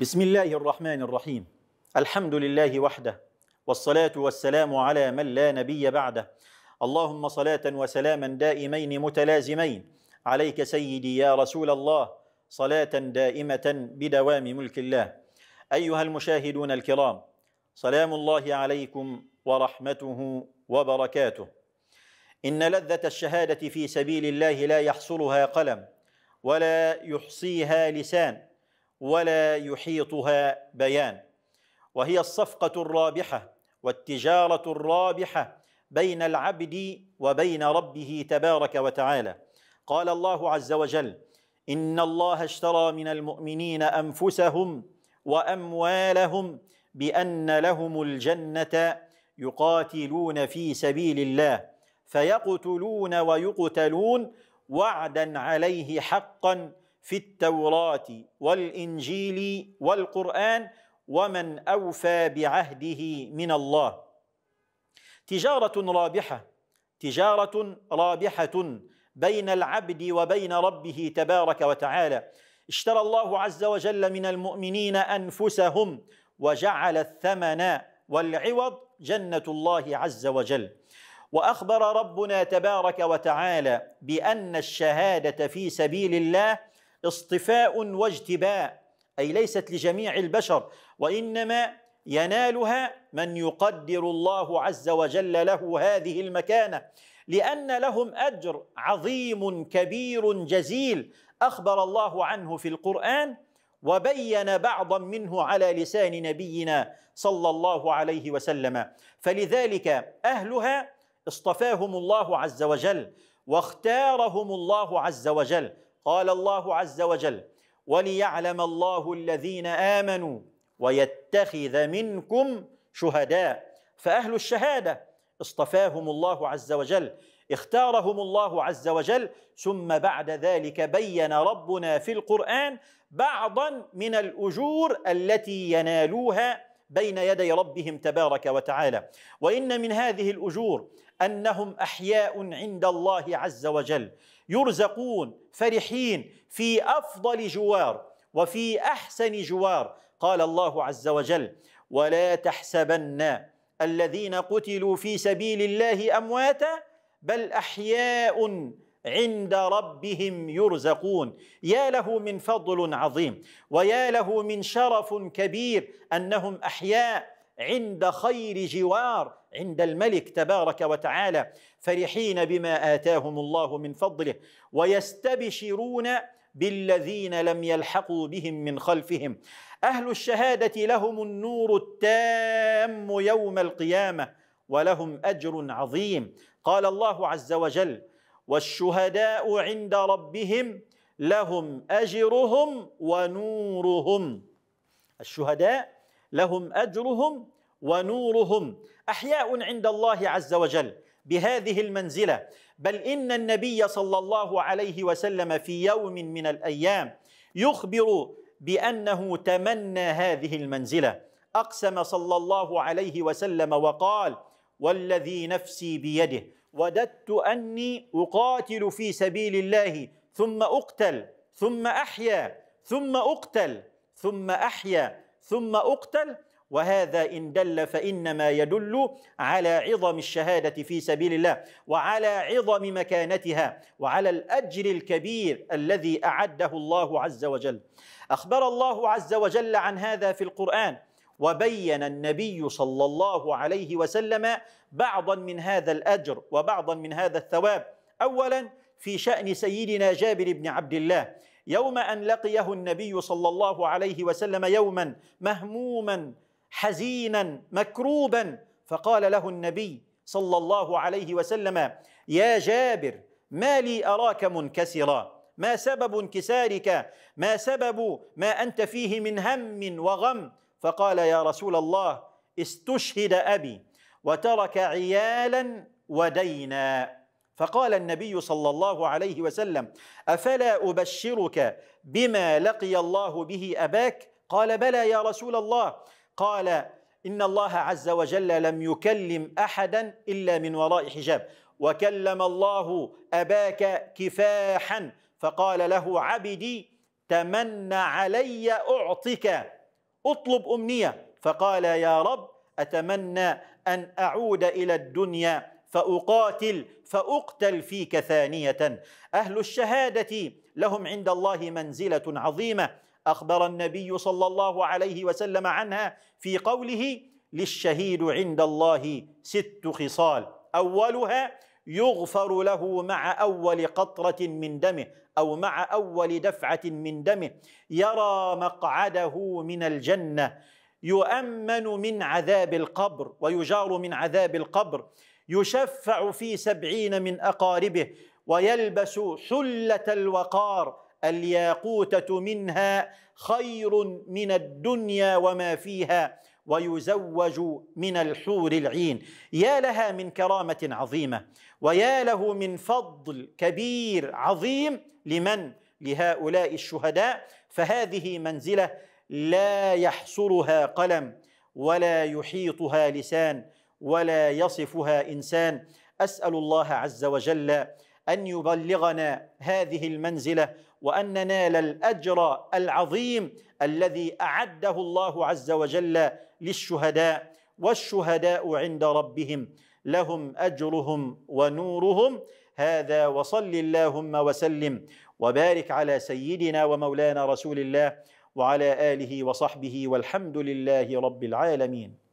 بسم الله الرحمن الرحيم الحمد لله وحده والصلاة والسلام على من لا نبي بعده اللهم صلاة وسلاما دائمين متلازمين عليك سيدي يا رسول الله صلاة دائمة بدوام ملك الله أيها المشاهدون الكرام سلام الله عليكم ورحمته وبركاته إن لذة الشهادة في سبيل الله لا يحصلها قلم ولا يحصيها لسان ولا يحيطها بيان وهي الصفقه الرابحه والتجاره الرابحه بين العبد وبين ربه تبارك وتعالى قال الله عز وجل ان الله اشترى من المؤمنين انفسهم واموالهم بان لهم الجنه يقاتلون في سبيل الله فيقتلون ويقتلون وعدا عليه حقا في التوراة والإنجيل والقرآن ومن أوفى بعهده من الله تجارة رابحة تجارة رابحة بين العبد وبين ربه تبارك وتعالى اشترى الله عز وجل من المؤمنين أنفسهم وجعل الثمن والعوض جنة الله عز وجل وأخبر ربنا تبارك وتعالى بأن الشهادة في سبيل الله اصطفاء واجتباء أي ليست لجميع البشر وإنما ينالها من يقدر الله عز وجل له هذه المكانة لأن لهم أجر عظيم كبير جزيل أخبر الله عنه في القرآن وبين بعضا منه على لسان نبينا صلى الله عليه وسلم فلذلك أهلها اصطفاهم الله عز وجل واختارهم الله عز وجل قال الله عز وجل وليعلم الله الذين امنوا ويتخذ منكم شهداء فاهل الشهاده اصطفاهم الله عز وجل اختارهم الله عز وجل ثم بعد ذلك بين ربنا في القران بعضا من الاجور التي ينالوها بين يدي ربهم تبارك وتعالى وان من هذه الاجور انهم احياء عند الله عز وجل يرزقون فرحين في افضل جوار وفي احسن جوار قال الله عز وجل ولا تحسبن الذين قتلوا في سبيل الله امواتا بل احياء عند ربهم يرزقون يا له من فضل عظيم ويا له من شرف كبير انهم احياء عند خير جوار عند الملك تبارك وتعالى فرحين بما آتاهم الله من فضله ويستبشرون بالذين لم يلحقوا بهم من خلفهم أهل الشهادة لهم النور التام يوم القيامة ولهم أجر عظيم قال الله عز وجل والشهداء عند ربهم لهم أجرهم ونورهم الشهداء لهم اجرهم ونورهم احياء عند الله عز وجل بهذه المنزله بل ان النبي صلى الله عليه وسلم في يوم من الايام يخبر بانه تمنى هذه المنزله اقسم صلى الله عليه وسلم وقال والذي نفسي بيده وددت اني اقاتل في سبيل الله ثم اقتل ثم احيا ثم اقتل ثم احيا ثم أقتل وهذا إن دل فإنما يدل على عظم الشهادة في سبيل الله وعلى عظم مكانتها وعلى الأجر الكبير الذي أعده الله عز وجل أخبر الله عز وجل عن هذا في القرآن وبين النبي صلى الله عليه وسلم بعضا من هذا الأجر وبعضا من هذا الثواب أولا في شأن سيدنا جابر بن عبد الله يوم ان لقيه النبي صلى الله عليه وسلم يوما مهموما حزينا مكروبا فقال له النبي صلى الله عليه وسلم يا جابر ما لي اراك منكسرا ما سبب انكسارك ما سبب ما انت فيه من هم وغم فقال يا رسول الله استشهد ابي وترك عيالا ودينا فقال النبي صلى الله عليه وسلم افلا ابشرك بما لقي الله به اباك قال بلى يا رسول الله قال ان الله عز وجل لم يكلم احدا الا من وراء حجاب وكلم الله اباك كفاحا فقال له عبدي تمنى علي اعطك اطلب امنيه فقال يا رب اتمنى ان اعود الى الدنيا فأقاتل فأقتل فيك ثانية أهل الشهادة لهم عند الله منزلة عظيمة أخبر النبي صلى الله عليه وسلم عنها في قوله للشهيد عند الله ست خصال أولها يغفر له مع أول قطرة من دمه أو مع أول دفعة من دمه يرى مقعده من الجنة يؤمن من عذاب القبر ويجار من عذاب القبر يشفع في سبعين من أقاربه ويلبس حلة الوقار الياقوتة منها خير من الدنيا وما فيها ويزوج من الحور العين يا لها من كرامة عظيمة ويا له من فضل كبير عظيم لمن؟ لهؤلاء الشهداء فهذه منزلة لا يحصرها قلم ولا يحيطها لسان ولا يصفها انسان اسال الله عز وجل ان يبلغنا هذه المنزله وان ننال الاجر العظيم الذي اعده الله عز وجل للشهداء والشهداء عند ربهم لهم اجرهم ونورهم هذا وصل اللهم وسلم وبارك على سيدنا ومولانا رسول الله وعلى اله وصحبه والحمد لله رب العالمين